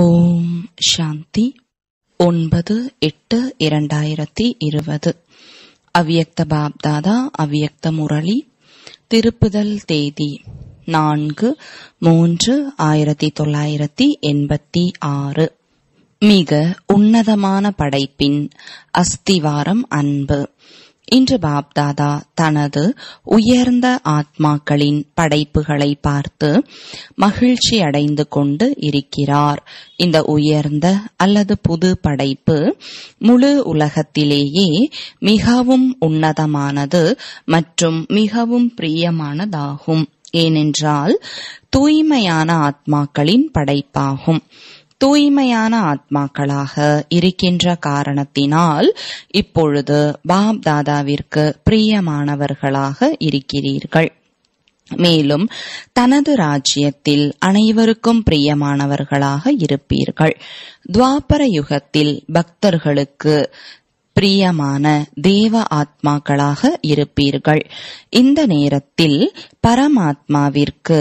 ஓம் சாந்தி ஒன்பது எட்டு இரண்டாயிரத்தி இருபது அவ்வியக்த பாப்தாதா அவ்வியக்த முரளி திருப்புதல் தேதி நான்கு மூன்று ஆயிரத்தி தொள்ளாயிரத்தி எண்பத்தி ஆறு மிக உன்னதமான படைப்பின் அஸ்திவாரம் அன்பு இன்று பாப்தாதா தனது உயர்ந்த ஆத்மாக்களின் படைப்புகளை பார்த்து மகிழ்ச்சி அடைந்து கொண்டு இருக்கிறார் இந்த உயர்ந்த அல்லது புது படைப்பு முழு உலகத்திலேயே மிகவும் உன்னதமானது மற்றும் மிகவும் பிரியமானதாகும் ஏனென்றால் தூய்மையான ஆத்மாக்களின் படைப்பாகும் தூய்மையான ஆத்மாக்களாக இருக்கின்ற காரணத்தினால் இப்பொழுது பாப் தாதாவிற்கு பிரியமானவர்களாக இருக்கிறீர்கள் மேலும் தனது ராஜ்யத்தில் அனைவருக்கும் பிரியமானவர்களாக இருப்பீர்கள் துவாபர யுகத்தில் பக்தர்களுக்கு பிரியமான தேவ ஆத்மாக்களாக இருப்பீர்கள் இந்த நேரத்தில் பரமாத்மாவிற்கு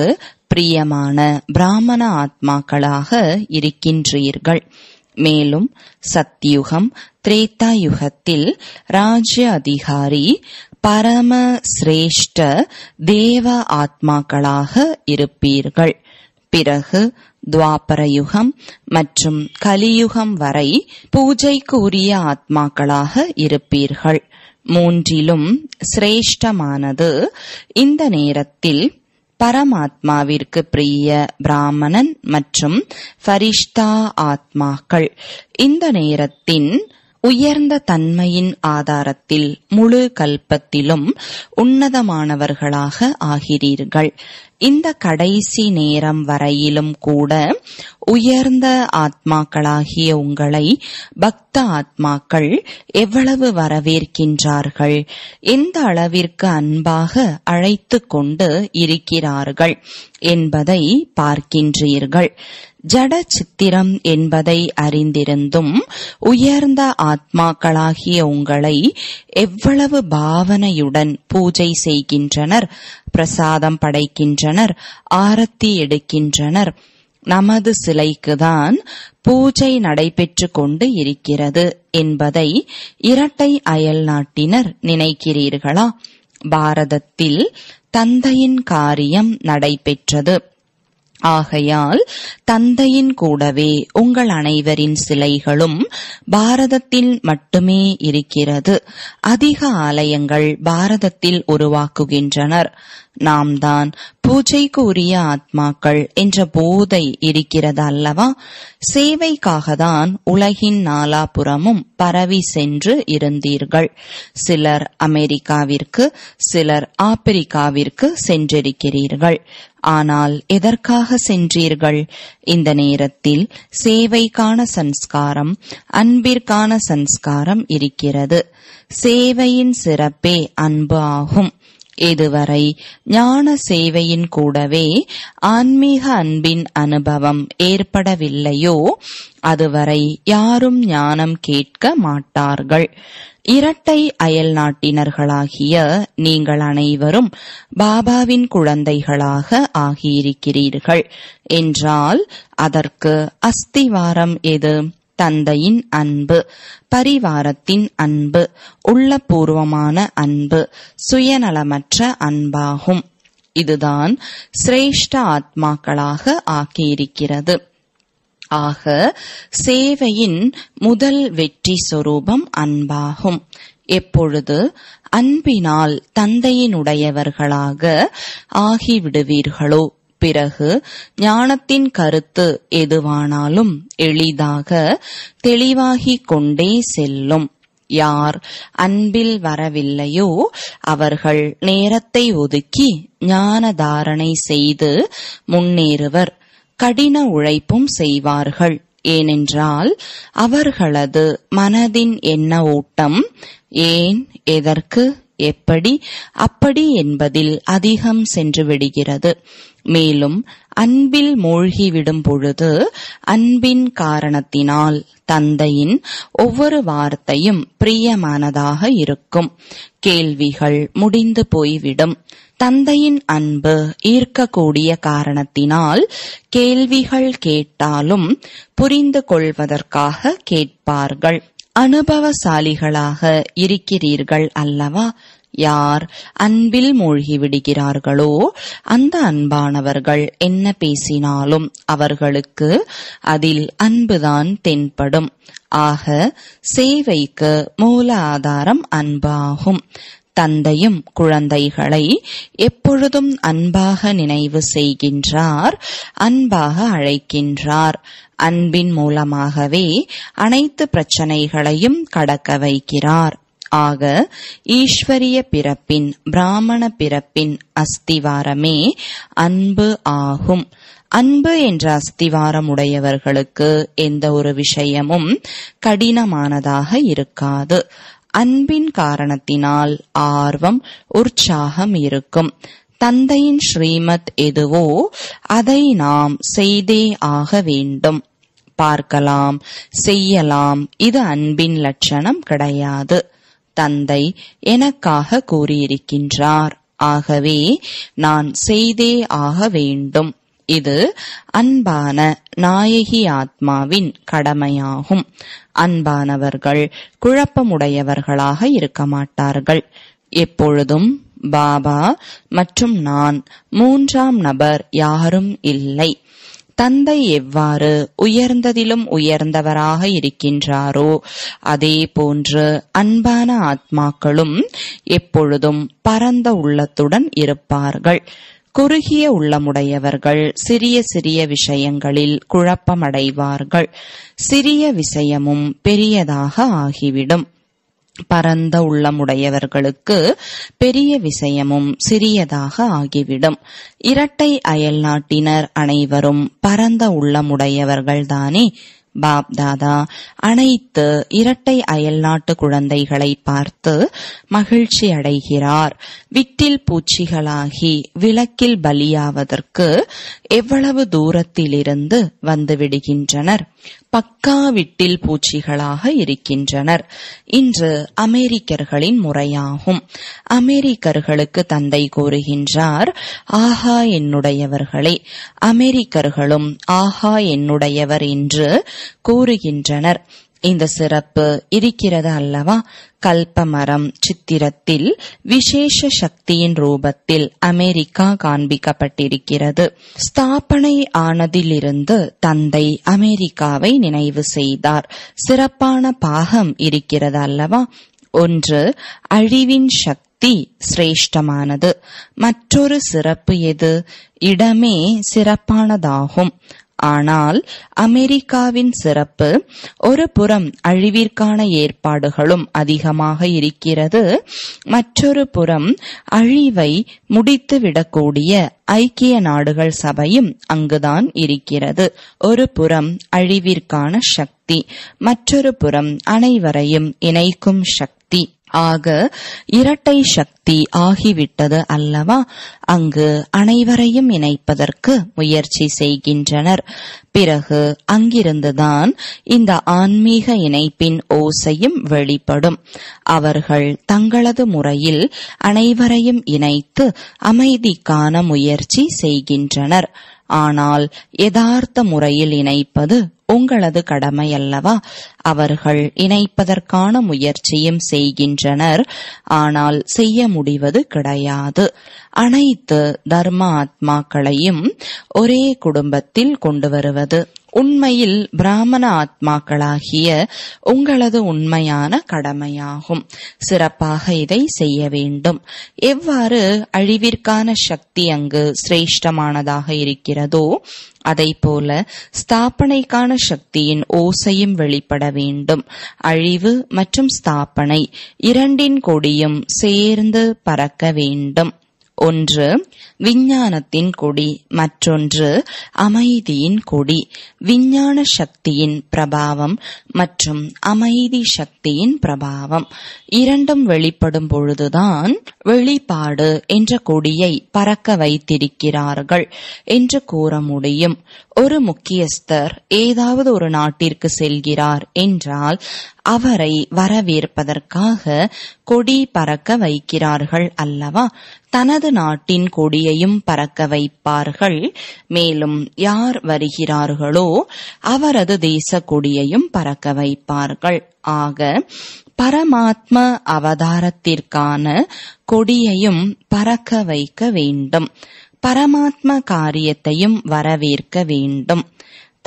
பிரியமான பிராமண ஆத்மாக்களாக இருக்கின்றீர்கள் மேலும் சத்யுகம் திரேத்தாயுகத்தில் யுகத்தில் ராஜ்ய அதிகாரி பரம சிரேஷ்ட தேவ ஆத்மாக்களாக இருப்பீர்கள் பிறகு துவாபரயுகம் மற்றும் கலியுகம் வரை பூஜைக்குரிய ஆத்மாக்களாக இருப்பீர்கள் மூன்றிலும் சிரேஷ்டமானது இந்த நேரத்தில் பரமாத்மாவிற்கு பிரிய பிராமணன் மற்றும் ஃபரிஷ்தா ஆத்மாக்கள் இந்த நேரத்தின் உயர்ந்த தன்மையின் ஆதாரத்தில் முழு கல்பத்திலும் உன்னதமானவர்களாக ஆகிறீர்கள் இந்த கடைசி நேரம் வரையிலும் கூட உயர்ந்த ஆத்மாக்களாகிய உங்களை பக்த ஆத்மாக்கள் எவ்வளவு வரவேற்கின்றார்கள் எந்த அளவிற்கு அன்பாக அழைத்து கொண்டு இருக்கிறார்கள் என்பதை பார்க்கின்றீர்கள் ஜட சித்திரம் என்பதை அறிந்திருந்தும் உயர்ந்த ஆத்மாக்களாகிய உங்களை எவ்வளவு பாவனையுடன் பூஜை செய்கின்றனர் பிரசாதம் படைக்கின்றனர் ஆரத்தி எடுக்கின்றனர் நமது சிலைக்குதான் பூஜை நடைபெற்று கொண்டு இருக்கிறது என்பதை இரட்டை அயல் நாட்டினர் நினைக்கிறீர்களா பாரதத்தில் தந்தையின் காரியம் நடைபெற்றது ஆகையால் தந்தையின் கூடவே உங்கள் அனைவரின் சிலைகளும் பாரதத்தில் மட்டுமே இருக்கிறது அதிக ஆலயங்கள் பாரதத்தில் உருவாக்குகின்றனர் நாம் தான் பூஜைக்கு உரிய ஆத்மாக்கள் என்ற போதை இருக்கிறது அல்லவா சேவைக்காக தான் உலகின் நாலாபுறமும் பரவி சென்று இருந்தீர்கள் சிலர் அமெரிக்காவிற்கு சிலர் ஆப்பிரிக்காவிற்கு சென்றிருக்கிறீர்கள் ஆனால் எதற்காக சென்றீர்கள் இந்த நேரத்தில் சேவைக்கான சன்ஸ்காரம் அன்பிற்கான சன்ஸ்காரம் இருக்கிறது சேவையின் சிறப்பே அன்பு ஆகும் இதுவரை ஞான சேவையின் கூடவே ஆன்மீக அன்பின் அனுபவம் ஏற்படவில்லையோ அதுவரை யாரும் ஞானம் கேட்க மாட்டார்கள் இரட்டை அயல் நாட்டினர்களாகிய நீங்கள் அனைவரும் பாபாவின் குழந்தைகளாக ஆகியிருக்கிறீர்கள் என்றால் அதற்கு அஸ்திவாரம் எது தந்தையின் அன்பு பரிவாரத்தின் அன்பு உள்ளபூர்வமான அன்பு சுயநலமற்ற அன்பாகும் இதுதான் சிரேஷ்ட ஆத்மாக்களாக ஆக்கியிருக்கிறது ஆக சேவையின் முதல் வெற்றி சொரூபம் அன்பாகும் எப்பொழுது அன்பினால் தந்தையினுடையவர்களாக ஆகிவிடுவீர்களோ பிறகு ஞானத்தின் கருத்து எதுவானாலும் எளிதாக தெளிவாகிக் கொண்டே செல்லும் யார் அன்பில் வரவில்லையோ அவர்கள் நேரத்தை ஒதுக்கி ஞான தாரணை செய்து முன்னேறுவர் கடின உழைப்பும் செய்வார்கள் ஏனென்றால் அவர்களது மனதின் எண்ண ஓட்டம் ஏன் எதற்கு எப்படி அப்படி என்பதில் அதிகம் சென்று விடுகிறது மேலும் அன்பில் மூழ்கிவிடும் பொழுது அன்பின் காரணத்தினால் தந்தையின் ஒவ்வொரு வார்த்தையும் பிரியமானதாக இருக்கும் கேள்விகள் முடிந்து போய்விடும் தந்தையின் அன்பு ஈர்க்கக்கூடிய காரணத்தினால் கேள்விகள் கேட்டாலும் புரிந்து கொள்வதற்காக கேட்பார்கள் அனுபவசாலிகளாக இருக்கிறீர்கள் அல்லவா யார் அன்பில் மூழ்கி விடுகிறார்களோ அந்த அன்பானவர்கள் என்ன பேசினாலும் அவர்களுக்கு அதில் அன்புதான் தென்படும் ஆக சேவைக்கு மூல ஆதாரம் அன்பாகும் தந்தையும் குழந்தைகளை எப்பொழுதும் அன்பாக நினைவு செய்கின்றார் அன்பாக அழைக்கின்றார் அன்பின் மூலமாகவே அனைத்து பிரச்சனைகளையும் கடக்க வைக்கிறார் ஆக ஈஸ்வரிய பிறப்பின் பிராமண பிறப்பின் அஸ்திவாரமே அன்பு ஆகும் அன்பு என்ற அஸ்திவாரம் உடையவர்களுக்கு எந்த ஒரு விஷயமும் கடினமானதாக இருக்காது அன்பின் காரணத்தினால் ஆர்வம் உற்சாகம் இருக்கும் தந்தையின் ஸ்ரீமத் எதுவோ அதை நாம் செய்தே ஆக வேண்டும் பார்க்கலாம் செய்யலாம் இது அன்பின் லட்சணம் கிடையாது தந்தை எனக்காக கூறியிருக்கின்றார் ஆகவே நான் செய்தே ஆக வேண்டும் இது அன்பான நாயகி ஆத்மாவின் கடமையாகும் அன்பானவர்கள் குழப்பமுடையவர்களாக இருக்க மாட்டார்கள் எப்பொழுதும் பாபா மற்றும் நான் மூன்றாம் நபர் யாரும் இல்லை தந்தை எவ்வாறு உயர்ந்ததிலும் உயர்ந்தவராக இருக்கின்றாரோ அதே போன்று அன்பான ஆத்மாக்களும் எப்பொழுதும் பரந்த உள்ளத்துடன் இருப்பார்கள் குறுகிய உள்ளமுடையவர்கள் சிறிய சிறிய விஷயங்களில் குழப்பமடைவார்கள் சிறிய விஷயமும் பெரியதாக ஆகிவிடும் பரந்த உள்ளமுடையவர்களுக்கு பெரிய விஷயமும் சிறியதாக ஆகிவிடும் இரட்டை அயல்நாட்டினர் அனைவரும் பரந்த உள்ளமுடையவர்கள்தானே பாப்தாதா அனைத்து இரட்டை அயல்நாட்டு குழந்தைகளை பார்த்து மகிழ்ச்சி அடைகிறார் விட்டில் பூச்சிகளாகி விளக்கில் பலியாவதற்கு எவ்வளவு தூரத்திலிருந்து வந்துவிடுகின்றனர் பக்காவிட்டில் பூச்சிகளாக இருக்கின்றனர் இன்று அமெரிக்கர்களின் முறையாகும் அமெரிக்கர்களுக்கு தந்தை கூறுகின்றார் ஆஹா என்னுடையவர்களே அமெரிக்கர்களும் ஆஹா என்னுடையவர் என்று கூறுகின்றனர் இந்த சிறப்பு இருக்கிறது அல்லவா கல்பமரம் சித்திரத்தில் விசேஷ சக்தியின் ரூபத்தில் அமெரிக்கா காண்பிக்கப்பட்டிருக்கிறது ஸ்தாபனை ஆனதிலிருந்து தந்தை அமெரிக்காவை நினைவு செய்தார் சிறப்பான பாகம் இருக்கிறது அல்லவா ஒன்று அழிவின் சக்தி சிரேஷ்டமானது மற்றொரு சிறப்பு எது இடமே சிறப்பானதாகும் ஆனால் அமெரிக்காவின் சிறப்பு ஒரு புறம் அழிவிற்கான ஏற்பாடுகளும் அதிகமாக இருக்கிறது மற்றொரு புறம் அழிவை முடித்துவிடக்கூடிய ஐக்கிய நாடுகள் சபையும் அங்குதான் இருக்கிறது ஒரு புறம் அழிவிற்கான சக்தி மற்றொரு புறம் அனைவரையும் இணைக்கும் சக்தி ஆக இரட்டை சக்தி ஆகிவிட்டது அல்லவா அங்கு அனைவரையும் இணைப்பதற்கு முயற்சி செய்கின்றனர் பிறகு அங்கிருந்துதான் இந்த ஆன்மீக இணைப்பின் ஓசையும் வெளிப்படும் அவர்கள் தங்களது முறையில் அனைவரையும் இணைத்து அமைதிக்கான முயற்சி செய்கின்றனர் ஆனால் யதார்த்த முறையில் இணைப்பது உங்களது கடமையல்லவா அவர்கள் இணைப்பதற்கான முயற்சியும் செய்கின்றனர் ஆனால் செய்ய முடிவது கிடையாது அனைத்து தர்ம ஆத்மாக்களையும் ஒரே குடும்பத்தில் கொண்டு வருவது உண்மையில் பிராமண ஆத்மாக்களாகிய உங்களது உண்மையான கடமையாகும் சிறப்பாக இதை செய்ய வேண்டும் எவ்வாறு அழிவிற்கான சக்தி அங்கு சிரேஷ்டமானதாக இருக்கிறதோ அதை போல ஸ்தாபனைக்கான சக்தியின் ஓசையும் வெளிப்பட வேண்டும் அழிவு மற்றும் ஸ்தாபனை இரண்டின் கொடியும் சேர்ந்து பறக்க வேண்டும் ஒன்று விஞ்ஞானத்தின் கொடி மற்றொன்று அமைதியின் கொடி விஞ்ஞான சக்தியின் பிரபாவம் மற்றும் அமைதி சக்தியின் பிரபாவம் இரண்டும் வெளிப்படும் பொழுதுதான் வெளிப்பாடு என்ற கொடியை பறக்க வைத்திருக்கிறார்கள் என்று கூற முடியும் ஒரு முக்கியஸ்தர் ஏதாவது ஒரு நாட்டிற்கு செல்கிறார் என்றால் அவரை வரவேற்பதற்காக கொடி பறக்க வைக்கிறார்கள் அல்லவா தனது நாட்டின் கொடியையும் பறக்க வைப்பார்கள் மேலும் யார் வருகிறார்களோ அவரது தேச கொடியையும் பறக்க வைப்பார்கள் ஆக பரமாத்ம அவதாரத்திற்கான கொடியையும் பறக்க வைக்க வேண்டும் பரமாத்ம காரியத்தையும் வரவேற்க வேண்டும்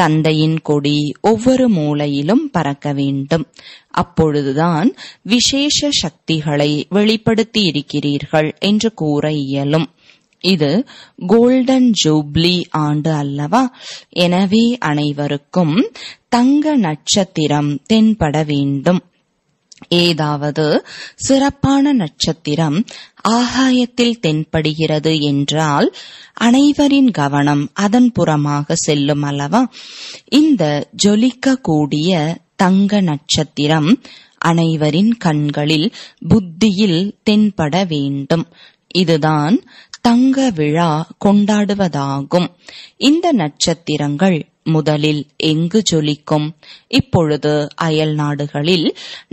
தந்தையின் கொடி ஒவ்வொரு மூலையிலும் பறக்க வேண்டும் அப்பொழுதுதான் விசேஷ சக்திகளை வெளிப்படுத்தி இருக்கிறீர்கள் என்று கூற இயலும் இது கோல்டன் ஜூப்ளி ஆண்டு அல்லவா எனவே அனைவருக்கும் தங்க நட்சத்திரம் தென்பட வேண்டும் ஏதாவது சிறப்பான நட்சத்திரம் ஆகாயத்தில் தென்படுகிறது என்றால் அனைவரின் கவனம் அதன் புறமாக செல்லும் அல்லவா இந்த ஜொலிக்க கூடிய தங்க நட்சத்திரம் அனைவரின் கண்களில் புத்தியில் தென்பட வேண்டும் இதுதான் தங்க விழா கொண்டாடுவதாகும் இந்த நட்சத்திரங்கள் முதலில் எங்கு ஜொலிக்கும் இப்பொழுது அயல் நாடுகளில்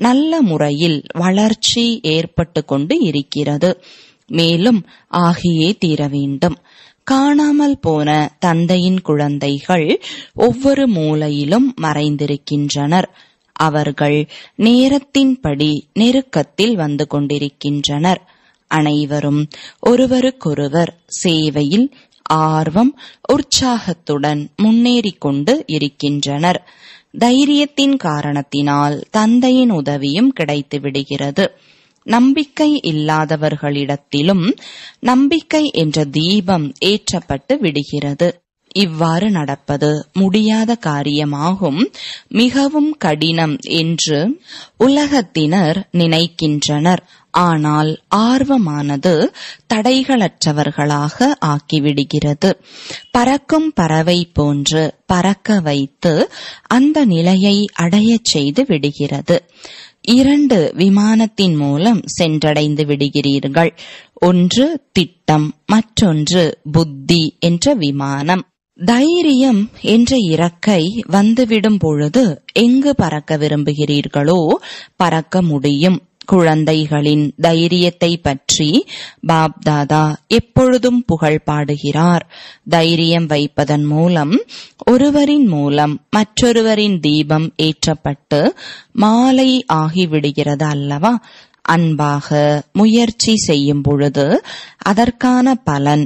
நல்ல முறையில் வளர்ச்சி ஏற்பட்டு கொண்டு இருக்கிறது மேலும் ஆகியே தீர வேண்டும் காணாமல் போன தந்தையின் குழந்தைகள் ஒவ்வொரு மூலையிலும் மறைந்திருக்கின்றனர் அவர்கள் நேரத்தின்படி நெருக்கத்தில் வந்து கொண்டிருக்கின்றனர் அனைவரும் ஒருவருக்கொருவர் சேவையில் ஆர்வம் உற்சாகத்துடன் முன்னேறிக் கொண்டு இருக்கின்றனர் தைரியத்தின் காரணத்தினால் தந்தையின் உதவியும் கிடைத்து விடுகிறது நம்பிக்கை இல்லாதவர்களிடத்திலும் நம்பிக்கை என்ற தீபம் ஏற்றப்பட்டு விடுகிறது இவ்வாறு நடப்பது முடியாத காரியமாகும் மிகவும் கடினம் என்று உலகத்தினர் நினைக்கின்றனர் ஆனால் ஆர்வமானது தடைகளற்றவர்களாக ஆக்கிவிடுகிறது பறக்கும் பறவை போன்று பறக்க வைத்து அந்த நிலையை அடையச் செய்து விடுகிறது இரண்டு விமானத்தின் மூலம் சென்றடைந்து விடுகிறீர்கள் ஒன்று திட்டம் மற்றொன்று புத்தி என்ற விமானம் தைரியம் என்ற இறக்கை வந்துவிடும் பொழுது எங்கு பறக்க விரும்புகிறீர்களோ பறக்க முடியும் குழந்தைகளின் தைரியத்தை பற்றி பாப்தாதா எப்பொழுதும் புகழ் பாடுகிறார் தைரியம் வைப்பதன் மூலம் ஒருவரின் மூலம் மற்றொருவரின் தீபம் ஏற்றப்பட்டு மாலை ஆகிவிடுகிறது அல்லவா அன்பாக முயற்சி செய்யும் பொழுது அதற்கான பலன்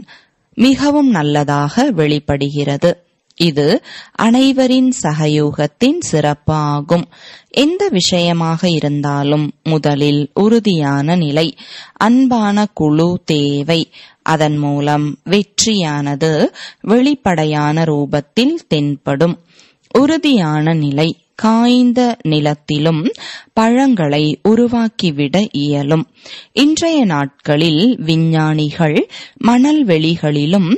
மிகவும் நல்லதாக வெளிப்படுகிறது இது அனைவரின் சகயோகத்தின் சிறப்பாகும் எந்த விஷயமாக இருந்தாலும் முதலில் உறுதியான நிலை அன்பான குழு தேவை அதன் மூலம் வெற்றியானது வெளிப்படையான ரூபத்தில் தென்படும் உறுதியான நிலை காய்ந்த நிலத்திலும் பழங்களை உருவாக்கிவிட இயலும் இன்றைய நாட்களில் விஞ்ஞானிகள் மணல்வெளிகளிலும்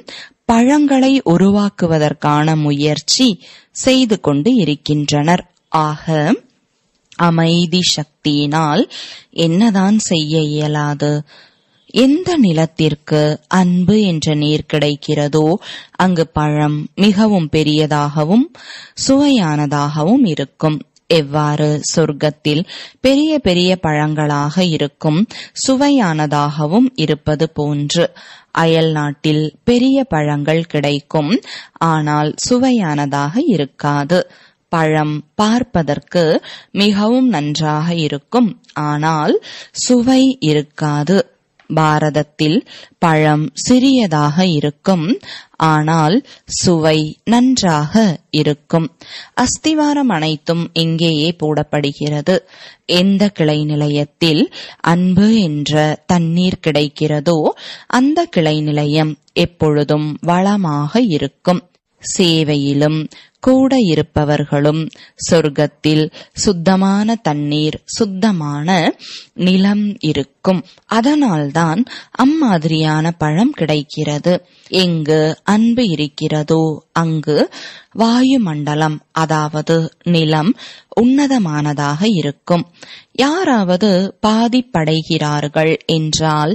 பழங்களை உருவாக்குவதற்கான முயற்சி செய்து கொண்டு இருக்கின்றனர் ஆக அமைதி சக்தியினால் என்னதான் செய்ய இயலாது எந்த நிலத்திற்கு அன்பு என்ற நீர் கிடைக்கிறதோ அங்கு பழம் மிகவும் பெரியதாகவும் சுவையானதாகவும் இருக்கும் எவ்வாறு சொர்க்கத்தில் பெரிய பெரிய பழங்களாக இருக்கும் சுவையானதாகவும் இருப்பது போன்று அயல் நாட்டில் பெரிய பழங்கள் கிடைக்கும் ஆனால் சுவையானதாக இருக்காது பழம் பார்ப்பதற்கு மிகவும் நன்றாக இருக்கும் ஆனால் சுவை இருக்காது பாரதத்தில் பழம் சிறியதாக இருக்கும் ஆனால் சுவை நன்றாக இருக்கும் அஸ்திவாரம் அனைத்தும் இங்கேயே போடப்படுகிறது எந்த கிளை நிலையத்தில் அன்பு என்ற தண்ணீர் கிடைக்கிறதோ அந்த கிளை நிலையம் எப்பொழுதும் வளமாக இருக்கும் சேவையிலும் கூட இருப்பவர்களும் சொர்க்கத்தில் சுத்தமான தண்ணீர் சுத்தமான நிலம் இருக்கும் அதனால்தான் அம்மாதிரியான பழம் கிடைக்கிறது எங்கு அன்பு இருக்கிறதோ அங்கு வாயுமண்டலம் அதாவது நிலம் உன்னதமானதாக இருக்கும் யாராவது பாதிப்படைகிறார்கள் என்றால்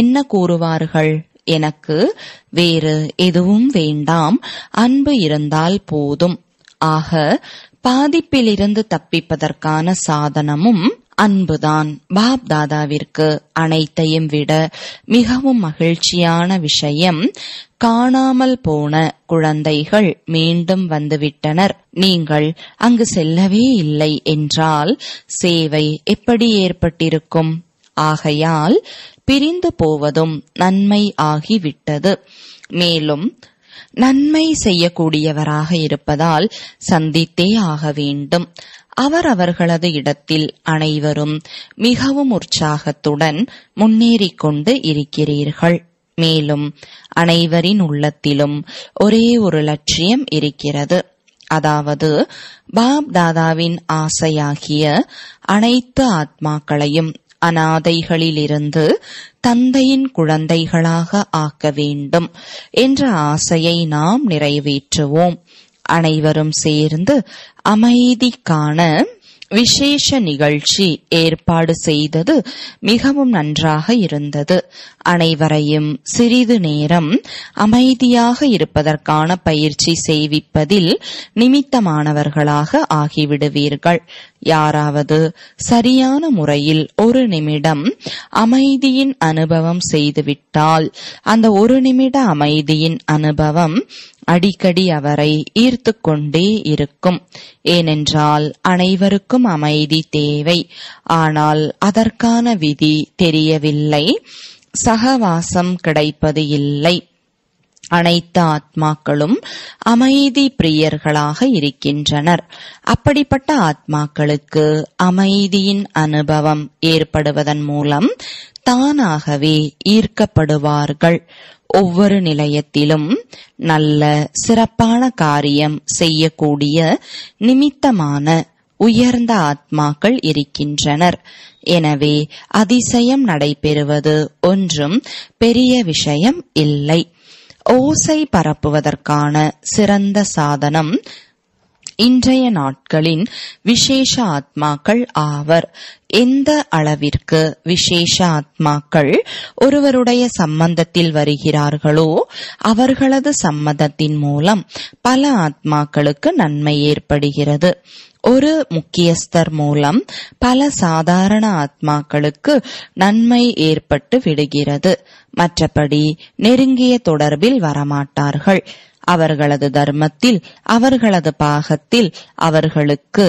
என்ன கூறுவார்கள் எனக்கு வேறு எதுவும் வேண்டாம் அன்பு இருந்தால் போதும் ஆக பாதிப்பிலிருந்து தப்பிப்பதற்கான சாதனமும் அன்புதான் பாப் தாதாவிற்கு அனைத்தையும் விட மிகவும் மகிழ்ச்சியான விஷயம் காணாமல் போன குழந்தைகள் மீண்டும் வந்துவிட்டனர் நீங்கள் அங்கு செல்லவே இல்லை என்றால் சேவை எப்படி ஏற்பட்டிருக்கும் ஆகையால் பிரிந்து போவதும் நன்மை ஆகிவிட்டது மேலும் நன்மை செய்யக்கூடியவராக இருப்பதால் சந்தித்தே ஆக வேண்டும் அவர் அவர்களது இடத்தில் அனைவரும் மிகவும் உற்சாகத்துடன் முன்னேறிக் கொண்டு இருக்கிறீர்கள் மேலும் அனைவரின் உள்ளத்திலும் ஒரே ஒரு லட்சியம் இருக்கிறது அதாவது பாப் தாதாவின் ஆசையாகிய அனைத்து ஆத்மாக்களையும் அனாதைகளிலிருந்து தந்தையின் குழந்தைகளாக ஆக்க வேண்டும் என்ற ஆசையை நாம் நிறைவேற்றுவோம் அனைவரும் சேர்ந்து அமைதிக்கான விசேஷ நிகழ்ச்சி ஏற்பாடு செய்தது மிகவும் நன்றாக இருந்தது அனைவரையும் சிறிது நேரம் அமைதியாக இருப்பதற்கான பயிற்சி செய்விப்பதில் நிமித்தமானவர்களாக ஆகிவிடுவீர்கள் யாராவது சரியான முறையில் ஒரு நிமிடம் அமைதியின் அனுபவம் செய்துவிட்டால் அந்த ஒரு நிமிட அமைதியின் அனுபவம் அடிக்கடி அவரை ஈர்த்து கொண்டே இருக்கும் ஏனென்றால் அனைவருக்கும் அமைதி தேவை ஆனால் அதற்கான விதி தெரியவில்லை சகவாசம் கிடைப்பது இல்லை அனைத்து ஆத்மாக்களும் அமைதி பிரியர்களாக இருக்கின்றனர் அப்படிப்பட்ட ஆத்மாக்களுக்கு அமைதியின் அனுபவம் ஏற்படுவதன் மூலம் தானாகவே ஈர்க்கப்படுவார்கள் ஒவ்வொரு நிலையத்திலும் நல்ல சிறப்பான காரியம் செய்யக்கூடிய நிமித்தமான உயர்ந்த ஆத்மாக்கள் இருக்கின்றனர் எனவே அதிசயம் நடைபெறுவது ஒன்றும் பெரிய விஷயம் இல்லை ஓசை பரப்புவதற்கான சிறந்த சாதனம் இன்றைய நாட்களின் விசேஷ ஆத்மாக்கள் ஆவர் எந்த அளவிற்கு விசேஷ ஆத்மாக்கள் ஒருவருடைய சம்பந்தத்தில் வருகிறார்களோ அவர்களது சம்மதத்தின் மூலம் பல ஆத்மாக்களுக்கு நன்மை ஏற்படுகிறது ஒரு முக்கியஸ்தர் மூலம் பல சாதாரண ஆத்மாக்களுக்கு நன்மை ஏற்பட்டு விடுகிறது மற்றபடி நெருங்கிய தொடர்பில் வரமாட்டார்கள் அவர்களது தர்மத்தில் அவர்களது பாகத்தில் அவர்களுக்கு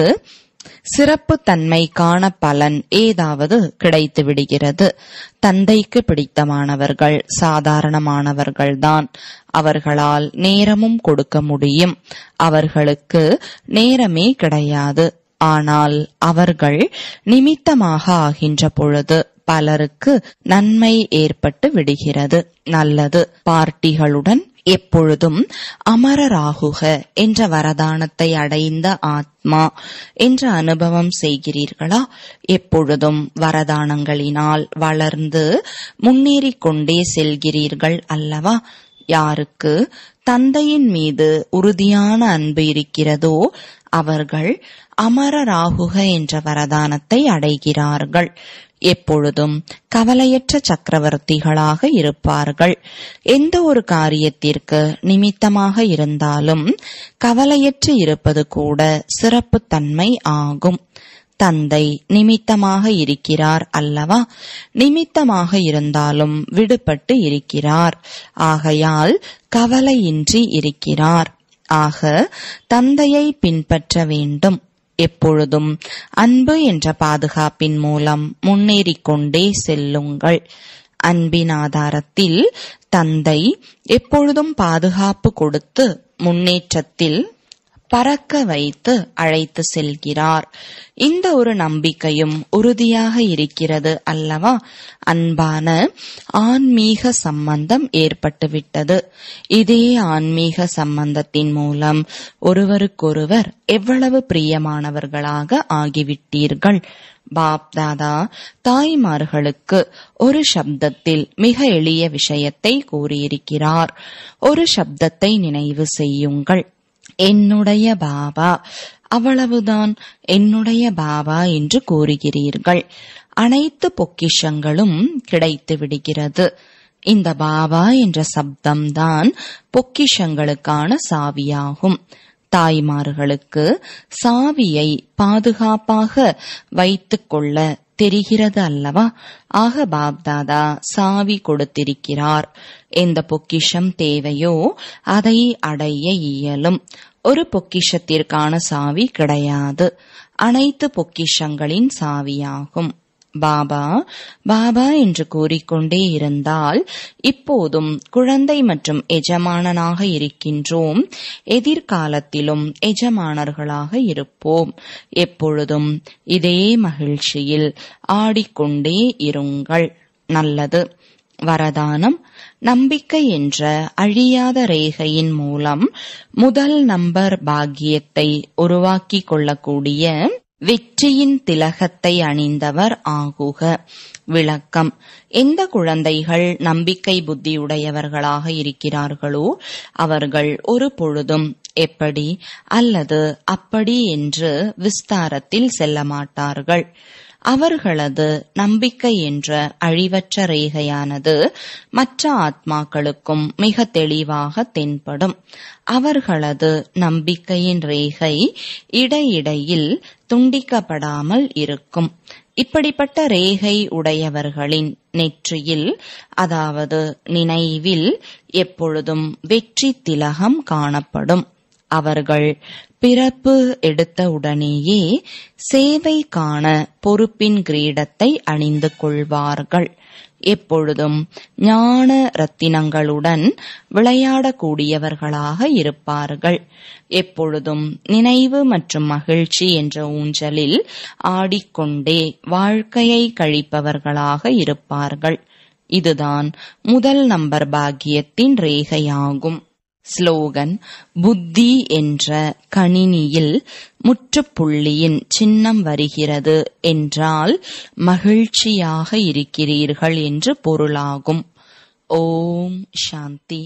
சிறப்பு தன்மைக்கான பலன் ஏதாவது கிடைத்து விடுகிறது தந்தைக்கு பிடித்தமானவர்கள் சாதாரணமானவர்கள்தான் அவர்களால் நேரமும் கொடுக்க முடியும் அவர்களுக்கு நேரமே கிடையாது ஆனால் அவர்கள் நிமித்தமாக ஆகின்ற பொழுது பலருக்கு நன்மை ஏற்பட்டு விடுகிறது நல்லது பார்ட்டிகளுடன் எப்பொழுதும் அமரராகுக என்ற வரதானத்தை அடைந்த ஆத்மா என்ற அனுபவம் செய்கிறீர்களா எப்பொழுதும் வரதானங்களினால் வளர்ந்து முன்னேறிக் கொண்டே செல்கிறீர்கள் அல்லவா யாருக்கு தந்தையின் மீது உறுதியான அன்பு இருக்கிறதோ அவர்கள் அமரராகுக என்ற வரதானத்தை அடைகிறார்கள் எப்பொழுதும் கவலையற்ற சக்கரவர்த்திகளாக இருப்பார்கள் எந்த ஒரு காரியத்திற்கு நிமித்தமாக இருந்தாலும் கவலையற்று இருப்பது கூட சிறப்புத்தன்மை ஆகும் தந்தை நிமித்தமாக இருக்கிறார் அல்லவா நிமித்தமாக இருந்தாலும் விடுபட்டு இருக்கிறார் ஆகையால் கவலையின்றி இருக்கிறார் ஆக தந்தையை பின்பற்ற வேண்டும் எப்பொழுதும் அன்பு என்ற பாதுகாப்பின் மூலம் முன்னேறிக் கொண்டே செல்லுங்கள் அன்பின் ஆதாரத்தில் தந்தை எப்பொழுதும் பாதுகாப்பு கொடுத்து முன்னேற்றத்தில் பறக்க வைத்து அழைத்து செல்கிறார் இந்த ஒரு நம்பிக்கையும் உறுதியாக இருக்கிறது அல்லவா அன்பான ஆன்மீக சம்பந்தம் ஏற்பட்டுவிட்டது இதே ஆன்மீக சம்பந்தத்தின் மூலம் ஒருவருக்கொருவர் எவ்வளவு பிரியமானவர்களாக ஆகிவிட்டீர்கள் பாப்தாதா தாய்மார்களுக்கு ஒரு சப்தத்தில் மிக எளிய விஷயத்தை கூறியிருக்கிறார் ஒரு சப்தத்தை நினைவு செய்யுங்கள் என்னுடைய பாபா அவ்வளவுதான் என்னுடைய பாபா என்று கூறுகிறீர்கள் அனைத்து பொக்கிஷங்களும் கிடைத்து விடுகிறது இந்த பாபா என்ற சப்தம்தான் பொக்கிஷங்களுக்கான சாவியாகும் தாய்மார்களுக்கு சாவியை பாதுகாப்பாக வைத்துக்கொள்ள தெரிகிறது அல்லவா ஆக பாப்தாதா சாவி கொடுத்திருக்கிறார் எந்த பொக்கிஷம் தேவையோ அதை அடைய இயலும் ஒரு பொக்கிஷத்திற்கான சாவி கிடையாது அனைத்து பொக்கிஷங்களின் சாவியாகும் பாபா பாபா என்று கூறிக்கொண்டே இருந்தால் இப்போதும் குழந்தை மற்றும் எஜமானனாக இருக்கின்றோம் எதிர்காலத்திலும் எஜமானர்களாக இருப்போம் எப்பொழுதும் இதே மகிழ்ச்சியில் ஆடிக்கொண்டே இருங்கள் நல்லது வரதானம் நம்பிக்கை என்ற அழியாத ரேகையின் மூலம் முதல் நம்பர் பாக்கியத்தை உருவாக்கிக் கொள்ளக்கூடிய வெற்றியின் திலகத்தை அணிந்தவர் ஆகுக விளக்கம் எந்த குழந்தைகள் நம்பிக்கை புத்தியுடையவர்களாக இருக்கிறார்களோ அவர்கள் ஒரு பொழுதும் எப்படி அல்லது அப்படி என்று விஸ்தாரத்தில் செல்ல மாட்டார்கள் அவர்களது நம்பிக்கை என்ற அழிவற்ற ரேகையானது மற்ற ஆத்மாக்களுக்கும் மிக தெளிவாக தென்படும் அவர்களது நம்பிக்கையின் ரேகை இடையிடையில் துண்டிக்கப்படாமல் இருக்கும் இப்படிப்பட்ட ரேகை உடையவர்களின் நெற்றியில் அதாவது நினைவில் எப்பொழுதும் வெற்றி திலகம் காணப்படும் அவர்கள் பிறப்பு எடுத்தவுடனேயே சேவைக்கான பொறுப்பின் கிரீடத்தை அணிந்து கொள்வார்கள் எப்பொழுதும் ஞான ரத்தினங்களுடன் விளையாடக்கூடியவர்களாக இருப்பார்கள் எப்பொழுதும் நினைவு மற்றும் மகிழ்ச்சி என்ற ஊஞ்சலில் ஆடிக்கொண்டே வாழ்க்கையை கழிப்பவர்களாக இருப்பார்கள் இதுதான் முதல் நம்பர் பாக்கியத்தின் ரேகையாகும் ஸ்லோகன் புத்தி என்ற கணினியில் முற்றுப்புள்ளியின் சின்னம் வருகிறது என்றால் மகிழ்ச்சியாக இருக்கிறீர்கள் என்று பொருளாகும் ஓம் சாந்தி